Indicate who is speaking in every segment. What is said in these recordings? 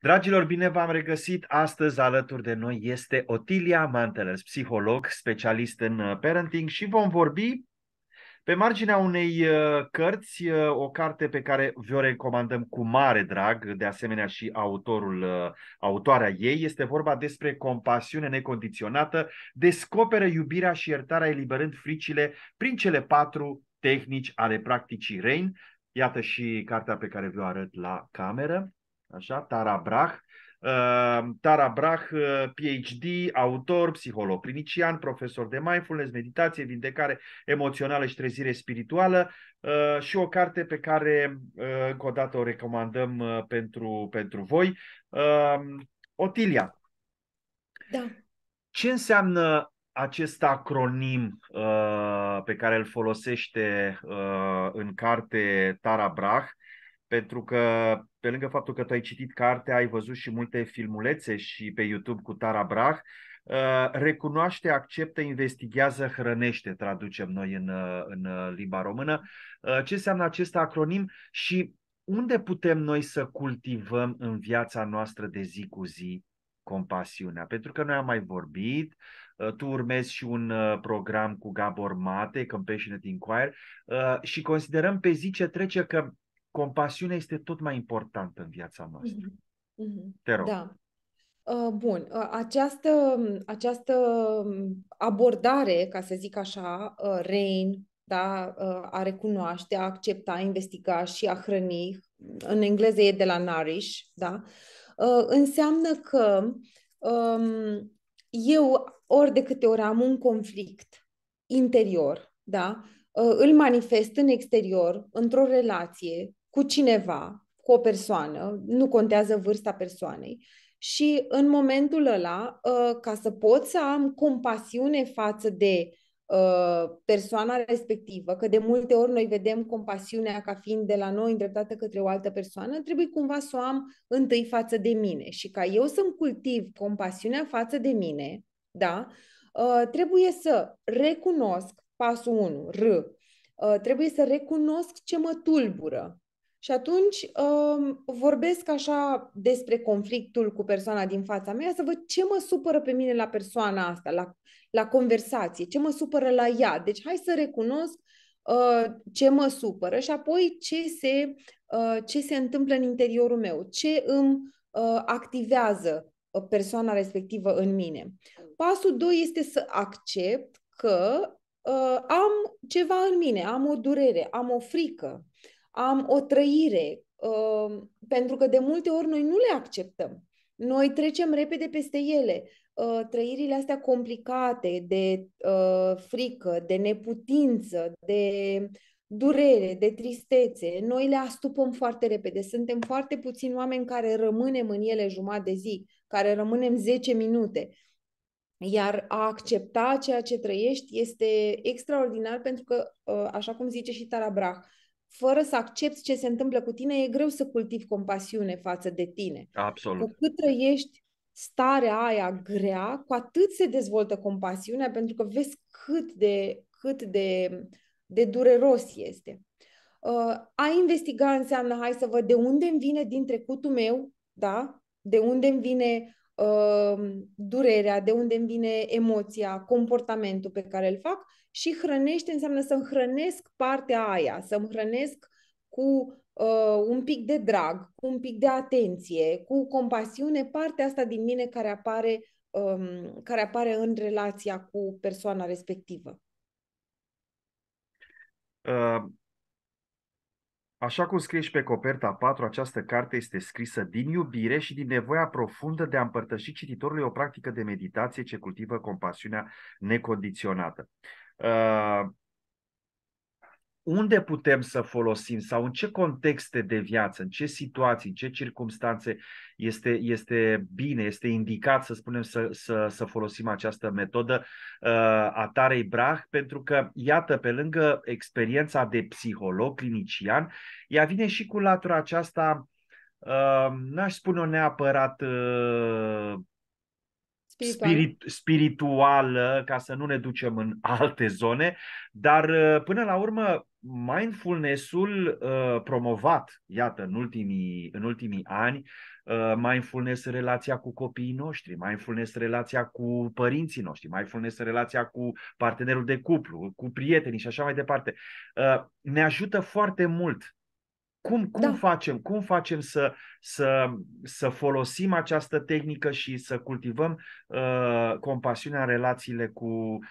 Speaker 1: Dragilor, bine v-am regăsit! Astăzi alături de noi este Otilia Mantelers, psiholog, specialist în uh, parenting și vom vorbi pe marginea unei uh, cărți, uh, o carte pe care vi-o recomandăm cu mare drag, de asemenea și autorul, autoarea ei, este vorba despre compasiune necondiționată, descoperă iubirea și iertarea eliberând fricile prin cele patru tehnici ale practicii Rein. Iată și cartea pe care vi-o arăt la cameră. Așa, Tara Brach. Ehm, Tara Brach, eh, PhD, autor, psiholog clinician, profesor de mindfulness, meditație, vindecare emoțională și trezire spirituală eh, și o carte pe care eh, încă o dată o recomandăm pentru, pentru voi. Ehm, Otilia, da. ce înseamnă acest acronim pe care îl folosește în carte Tara Brach pentru că pe lângă faptul că tu ai citit cartea, ai văzut și multe filmulețe și pe YouTube cu Tara Brach, uh, recunoaște, acceptă, investigează, hrănește, traducem noi în, uh, în uh, limba română. Ce înseamnă acest acronim și unde putem noi să cultivăm în viața noastră de zi cu zi compasiunea? Pentru că noi am mai vorbit, tu urmezi și un program cu Gabor Mate, Compassionate Inquire, și considerăm pe zi ce trece că compasiunea este tot mai importantă în viața noastră.
Speaker 2: Mm-hmm. Te rog. Da. Ă, bun, ă, această, această abordare, ca să zic așa, ă, RAIN, da, a recunoaște, a accepta, a investiga și a hrăni, în engleză e de la nourish, da, înseamnă că um, eu ori de câte ori am un conflict interior, da, îl manifest în exterior, într-o relație, cu cineva, cu o persoană, nu contează vârsta persoanei, și în momentul ăla, uh, ca să pot să am compasiune față de uh, persoana respectivă, că de multe ori noi vedem compasiunea ca fiind de la noi îndreptată către o altă persoană, trebuie cumva să o am întâi față de mine. Și ca eu să-mi cultiv compasiunea față de mine, da, uh, trebuie să recunosc, pasul 1, R, trebuie să recunosc ce mă tulbură, și atunci um, vorbesc așa despre conflictul cu persoana din fața mea, să văd ce mă supără pe mine la persoana asta, la, la conversație, ce mă supără la ea. Deci hai să recunosc uh, ce mă supără și apoi ce se, uh, ce se întâmplă în interiorul meu, ce îmi uh, activează uh, persoana respectivă în mine. Pasul 2 este să accept că uh, am ceva în mine, am o durere, am o frică, am o trăire, uh, pentru că de multe ori noi nu le acceptăm. Noi trecem repede peste ele. Uh, trăirile astea complicate de uh, frică, de neputință, de durere, de tristețe, noi le astupăm foarte repede. Suntem foarte puțini oameni care rămânem în ele jumătate de zi, care rămânem 10 minute. Iar a accepta ceea ce trăiești este extraordinar pentru că, uh, așa cum zice și Tara Brach, fără să accepti ce se întâmplă cu tine, e greu să cultivi compasiune față de tine. Absolut. Cu cât trăiești starea aia grea, cu atât se dezvoltă compasiunea, pentru că vezi cât de, cât de, de dureros este. Uh, a investiga înseamnă, hai să văd de unde îmi vine din trecutul meu, da? De unde îmi vine Um, durerea, de unde îmi vine emoția, comportamentul pe care îl fac și hrănește înseamnă să-mi hrănesc partea aia, să-mi hrănesc cu uh, un pic de drag, cu un pic de atenție, cu compasiune, partea asta din mine care apare, um, care apare în relația cu persoana respectivă.
Speaker 1: Uh Așa cum scrie și pe coperta 4, această carte este scrisă din iubire și din nevoia profundă de a împărtăși cititorului o practică de meditație ce cultivă compasiunea necondiționată. Ă, unde putem să folosim sau în ce contexte de viață, în ce situații, în ce circunstanțe este, este bine, este indicat, să spunem, să, să, să folosim această metodă uh, a Tarei Brah, pentru că, iată, pe lângă experiența de psiholog clinician, ea vine și cu latura aceasta, uh, n-aș spune-o neapărat uh, spirit, spirituală, ca să nu ne ducem în alte zone, dar uh, până la urmă mindfulness-ul uh, promovat, iată, în ultimii, în ultimii ani, uh, mindfulness relația cu copiii noștri, mindfulness relația cu părinții noștri, mindfulness relația cu partenerul de cuplu, cu prietenii și așa mai departe, uh, ne ajută foarte mult. Cum, cum da. facem? Cum facem să, să, să folosim această tehnică și să cultivăm uh, compasiunea în relațiile cu uh,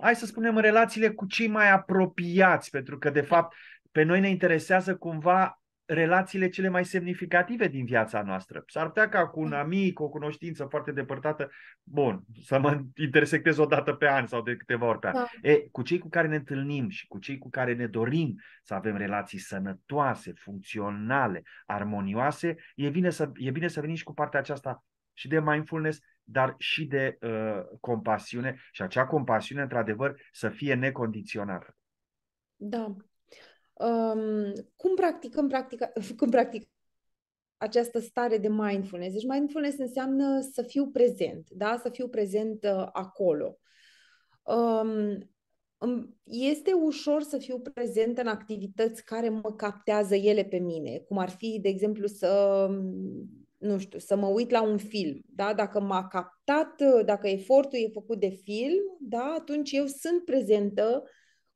Speaker 1: hai să spunem, în relațiile cu cei mai apropiați, pentru că, de fapt, pe noi ne interesează cumva relațiile cele mai semnificative din viața noastră. S-ar putea ca cu un amic, o cunoștință foarte depărtată, bun, să mă intersectez o dată pe an sau de câteva ori pe an. Da. E, cu cei cu care ne întâlnim și cu cei cu care ne dorim să avem relații sănătoase, funcționale, armonioase, e bine să, e bine să venim și cu partea aceasta și de mindfulness dar și de uh, compasiune și acea compasiune, într-adevăr, să fie necondiționată.
Speaker 2: Da. Um, cum practicăm, practica, cum practic această stare de mindfulness? Deci mindfulness înseamnă să fiu prezent, da? să fiu prezent uh, acolo. Um, este ușor să fiu prezent în activități care mă captează ele pe mine, cum ar fi, de exemplu, să nu știu, să mă uit la un film, da? dacă m-a captat, dacă efortul e făcut de film, da? atunci eu sunt prezentă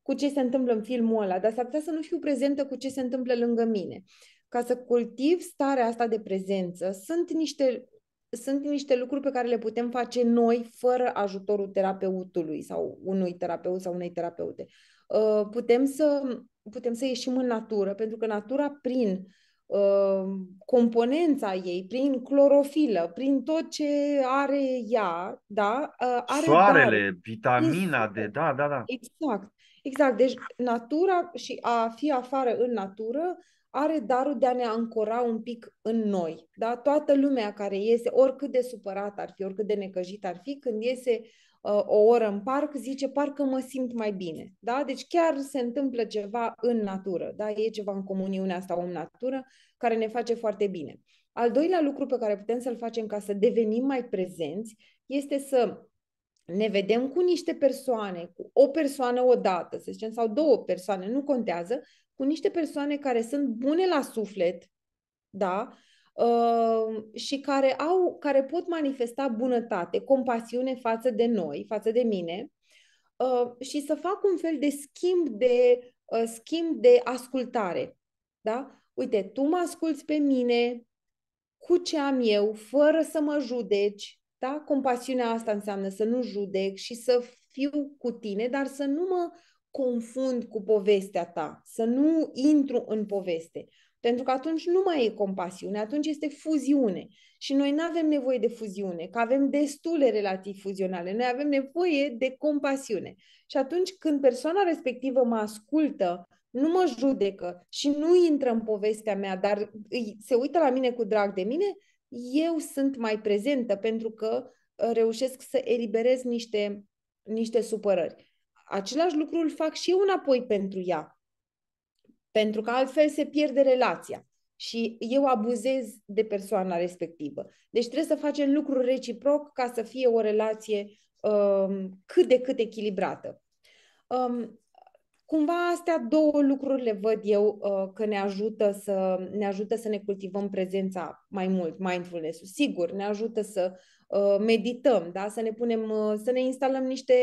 Speaker 2: cu ce se întâmplă în filmul ăla, dar s-ar putea să nu fiu prezentă cu ce se întâmplă lângă mine. Ca să cultiv starea asta de prezență, sunt niște, sunt niște lucruri pe care le putem face noi fără ajutorul terapeutului sau unui terapeut sau unei terapeute. Ă, putem să, putem să ieșim în natură, pentru că natura prin uh, Uh, componența ei, prin clorofilă, prin tot ce are ea, da? Uh, are Soarele, dar.
Speaker 1: vitamina exact. de, da, da, da.
Speaker 2: Exact, exact. Deci natura și a fi afară în natură are darul de a ne ancora un pic în noi, da? Toată lumea care iese, oricât de supărat ar fi, oricât de necăjit ar fi, când iese Uh, o oră în parc, zice, parcă mă simt mai bine. Da? Deci chiar se întâmplă ceva în natură. Da? E ceva în comuniunea asta om-natură care ne face foarte bine. Al doilea lucru pe care putem să-l facem ca să devenim mai prezenți este să ne vedem cu niște persoane, cu o persoană odată, să zicem, sau două persoane, nu contează, cu niște persoane care sunt bune la suflet, da? Ehm, și care, au, care pot manifesta bunătate, compasiune față de noi, față de mine, ehm, și să fac un fel de schimb de, ehm, schimb de ascultare. Da? Uite, tu mă asculți pe mine cu ce am eu, fără să mă judeci. Da? Compasiunea asta înseamnă să nu judec și să fiu cu tine, dar să nu mă confund cu povestea ta, să nu intru în poveste. Pentru că atunci nu mai e compasiune, atunci este fuziune. Și noi nu avem nevoie de fuziune, că avem destule relații fuzionale. Noi avem nevoie de compasiune. Și atunci când persoana respectivă mă ascultă, nu mă judecă și nu intră în povestea mea, dar se uită la mine cu drag de mine, eu sunt mai prezentă pentru că uh, reușesc să eliberez niște, niște supărări. Același lucru îl fac și eu înapoi pentru ea pentru că altfel se pierde relația și eu abuzez de persoana respectivă. Deci trebuie să facem lucruri reciproc ca să fie o relație um, cât de cât echilibrată. Um, cumva astea două lucruri le văd eu uh, că ne ajută, să, ne ajută să ne cultivăm prezența mai mult, mindfulness-ul. Sigur, ne ajută să uh, medităm, da? să ne punem, uh, să ne instalăm niște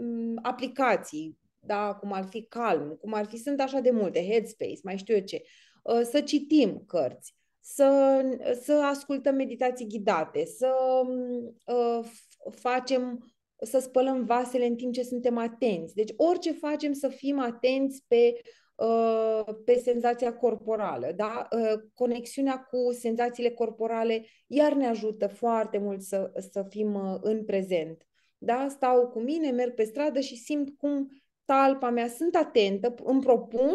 Speaker 2: mm, aplicații, da, cum ar fi calm, cum ar fi, sunt așa de multe, headspace, mai știu eu ce, ă, să citim cărți, să, să ascultăm meditații ghidate, să ă, facem, să spălăm vasele în timp ce suntem atenți. Deci orice facem să fim atenți pe ă, pe senzația corporală, da? Conexiunea cu senzațiile corporale iar ne ajută foarte mult să, să fim în prezent. Da? Stau cu mine, merg pe stradă și simt cum talpa mea, sunt atentă, îmi propun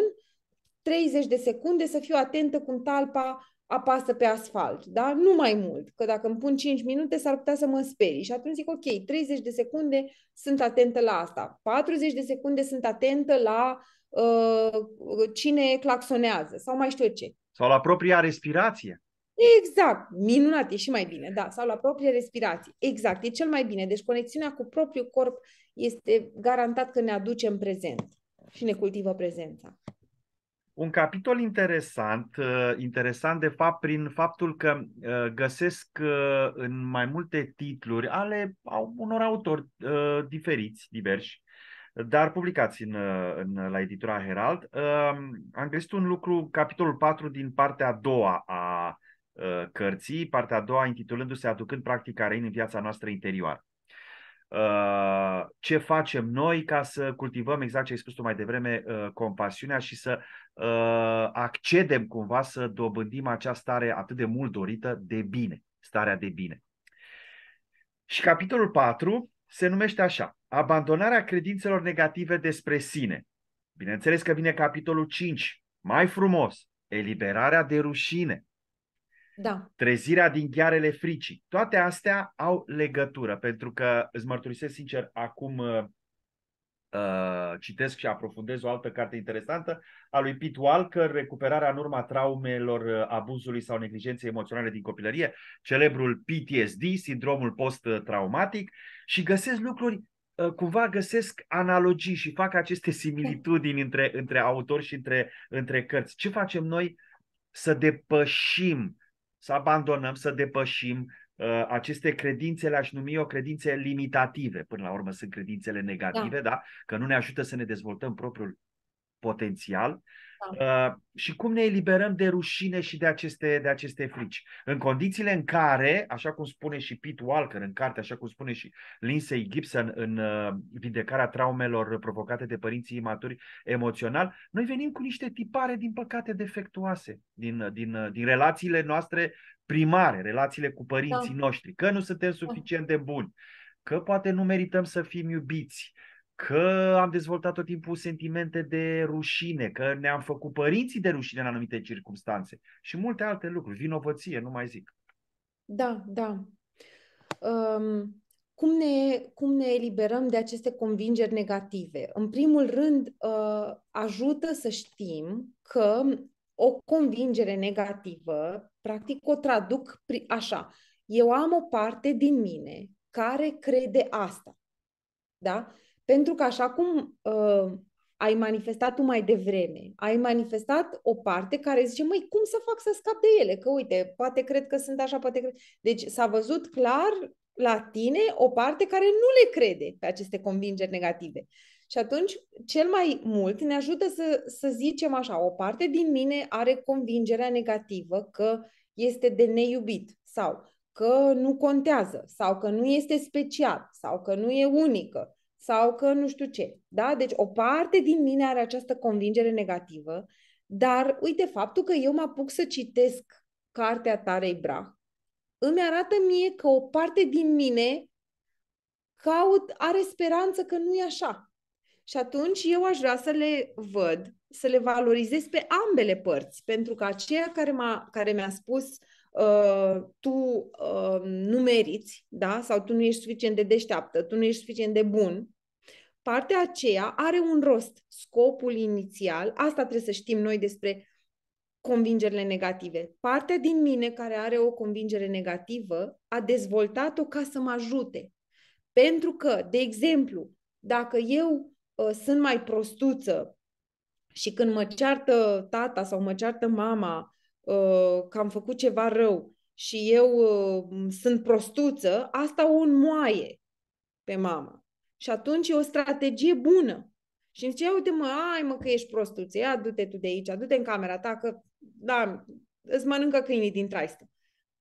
Speaker 2: 30 de secunde să fiu atentă cum talpa apasă pe asfalt, da? Nu mai mult, că dacă îmi pun 5 minute s-ar putea să mă sperii și atunci zic ok, 30 de secunde sunt atentă la asta, 40 de secunde sunt atentă la uh, cine claxonează sau mai știu eu ce.
Speaker 1: Sau la propria respirație.
Speaker 2: Exact, minunat, e și mai bine, da, sau la propria respirație. Exact, e cel mai bine. Deci conexiunea cu propriul corp este garantat că ne aduce în prezent și ne cultivă prezența.
Speaker 1: Un capitol interesant, uh, interesant de fapt prin faptul că uh, găsesc uh, în mai multe titluri ale unor autori diferiți, diversi, dar publicați în, în, la editura Herald. Am găsit un lucru, capitolul 4 din partea a doua a cărții, partea a doua intitulându-se Aducând practica răin în viața noastră interioară. Uh, ce facem noi ca să cultivăm exact ce ai spus tu mai devreme, uh, compasiunea și să uh, accedem cumva să dobândim această stare atât de mult dorită de bine, starea de bine. Și capitolul 4 se numește așa, abandonarea credințelor negative despre sine. Bineînțeles că vine capitolul 5, mai frumos, eliberarea de rușine da. trezirea din ghearele fricii. Toate astea au legătură, pentru că, îți mărturisesc sincer, acum uh, uh citesc și aprofundez o altă carte interesantă a lui Pete Walker, Recuperarea în urma traumelor, uh, abuzului sau neglijenței emoționale din copilărie, celebrul PTSD, sindromul post-traumatic, și găsesc lucruri uh, cumva găsesc analogii și fac aceste similitudini între, între autori și între, între cărți. Ce facem noi să depășim să abandonăm, să depășim uh, aceste credințe, le-aș numi o credințe limitative. Până la urmă sunt credințele negative, da. da? Că nu ne ajută să ne dezvoltăm propriul potențial da. Uh, și cum ne eliberăm de rușine și de aceste, de aceste frici? În condițiile în care, așa cum spune și Pete Walker în carte, așa cum spune și Lindsay Gibson în uh, vindecarea traumelor provocate de părinții imaturi emoțional, noi venim cu niște tipare, din păcate, defectuoase din, din, uh, din relațiile noastre primare, relațiile cu părinții da. noștri, că nu suntem da. suficient de buni, că poate nu merităm să fim iubiți, că am dezvoltat tot timpul sentimente de rușine, că ne-am făcut părinții de rușine în anumite circunstanțe și multe alte lucruri, vinovăție, nu mai zic.
Speaker 2: Da, da. Um, cum, ne, cum ne eliberăm de aceste convingeri negative? În primul rând, uh, ajută să știm că o convingere negativă, practic o traduc așa, eu am o parte din mine care crede asta. Da? Pentru că așa cum uh, ai manifestat tu mai devreme, ai manifestat o parte care zice, măi, cum să fac să scap de ele? Că uite, poate cred că sunt așa, poate cred... Deci s-a văzut clar la tine o parte care nu le crede pe aceste convingeri negative. Și atunci, cel mai mult ne ajută să, să zicem așa, o parte din mine are convingerea negativă că este de neiubit sau că nu contează sau că nu este special sau că nu e unică sau că nu știu ce. Da? Deci o parte din mine are această convingere negativă, dar uite, faptul că eu mă apuc să citesc cartea Tarei Bra, îmi arată mie că o parte din mine caut, are speranță că nu e așa. Și atunci eu aș vrea să le văd, să le valorizez pe ambele părți, pentru că aceea care, m-a, care mi-a spus uh, tu uh, nu meriți, da? sau tu nu ești suficient de deșteaptă, tu nu ești suficient de bun, partea aceea are un rost, scopul inițial, asta trebuie să știm noi despre convingerile negative. Partea din mine care are o convingere negativă a dezvoltat-o ca să mă ajute. Pentru că, de exemplu, dacă eu uh, sunt mai prostuță și când mă ceartă tata sau mă ceartă mama uh, că am făcut ceva rău și eu uh, sunt prostuță, asta o înmoaie pe mama. Și atunci e o strategie bună. Și îmi zice, uite mă, ai mă că ești prostuță, ia du-te tu de aici, du-te în camera ta că, da, îți mănâncă câinii din traistă.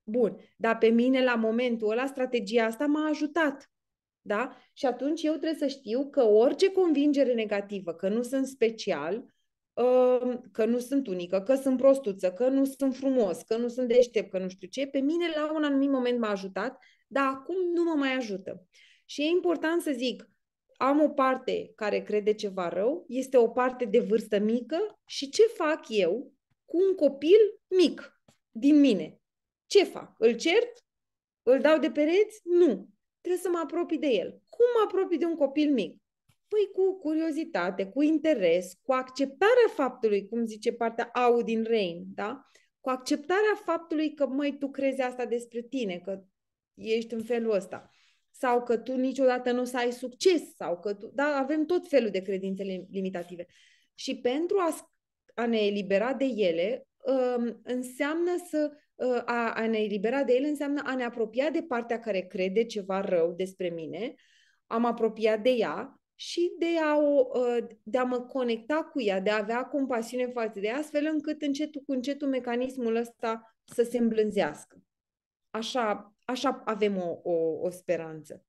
Speaker 2: Bun, dar pe mine la momentul ăla strategia asta m-a ajutat. Da? Și atunci eu trebuie să știu că orice convingere negativă, că nu sunt special, um, că nu sunt unică, că sunt prostuță, că nu sunt frumos, că nu sunt deștept, că nu știu ce, pe mine la un anumit moment m-a ajutat, dar acum nu mă mai ajută. Și e important să zic, am o parte care crede ceva rău, este o parte de vârstă mică și ce fac eu cu un copil mic din mine? Ce fac? Îl cert? Îl dau de pereți? Nu. Trebuie să mă apropii de el. Cum mă apropii de un copil mic? Păi cu curiozitate, cu interes, cu acceptarea faptului, cum zice partea au din Rain, da? Cu acceptarea faptului că, măi, tu crezi asta despre tine, că ești în felul ăsta sau că tu niciodată nu o să ai succes, sau că tu... Da, avem tot felul de credințe limitative. Și pentru a, a ne elibera de ele, um, înseamnă să... Uh, a, a ne elibera de ele înseamnă a ne apropia de partea care crede ceva rău despre mine, am apropiat de ea și de a, o, uh, de a mă conecta cu ea, de a avea compasiune față de ea, astfel încât încetul cu încetul mecanismul ăsta să se îmblânzească. Așa așa avem o, o, o speranță.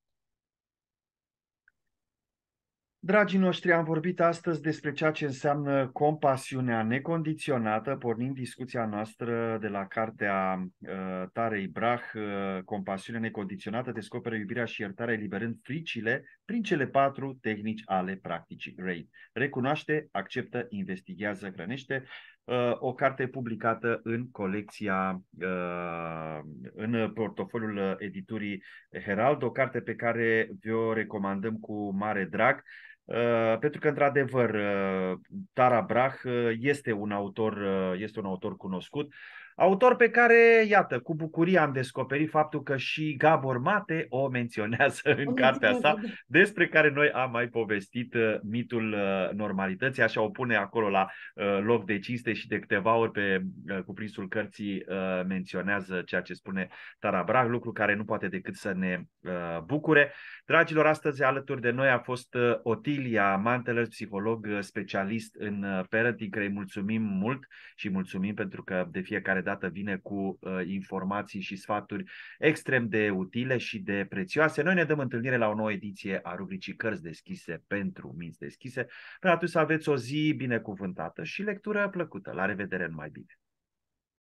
Speaker 1: Dragii noștri, am vorbit astăzi despre ceea ce înseamnă compasiunea necondiționată, pornind discuția noastră de la cartea uh, Tarei Brah, uh, Compasiunea necondiționată, descoperă iubirea și iertarea eliberând fricile prin cele patru tehnici ale practicii RAID. Recunoaște, acceptă, investigează, hrănește. Uh, o carte publicată în colecția, uh, în portofoliul uh, editurii Herald, o carte pe care vi-o recomandăm cu mare drag. pentru că, într-adevăr, Tara Brach este un autor, este un autor cunoscut. Autor pe care, iată, cu bucurie am descoperit faptul că și Gabor Mate o menționează în o cartea sa, da. despre care noi am mai povestit uh, mitul uh, normalității, așa o pune acolo la uh, loc de cinste și de câteva ori pe cuprinsul cărții menționează ceea ce spune Tara Brach, lucru care nu poate decât să ne bucure. Dragilor, astăzi alături de noi a fost Otilia Manteler, psiholog specialist în parenting, care îi mulțumim mult și mulțumim pentru că de fiecare dată vine cu uh, informații și sfaturi extrem de utile și de prețioase. Noi ne dăm întâlnire la o nouă ediție a rubricii Cărți deschise pentru minți deschise. Până atunci să aveți o zi binecuvântată și lectură plăcută. La revedere, numai bine!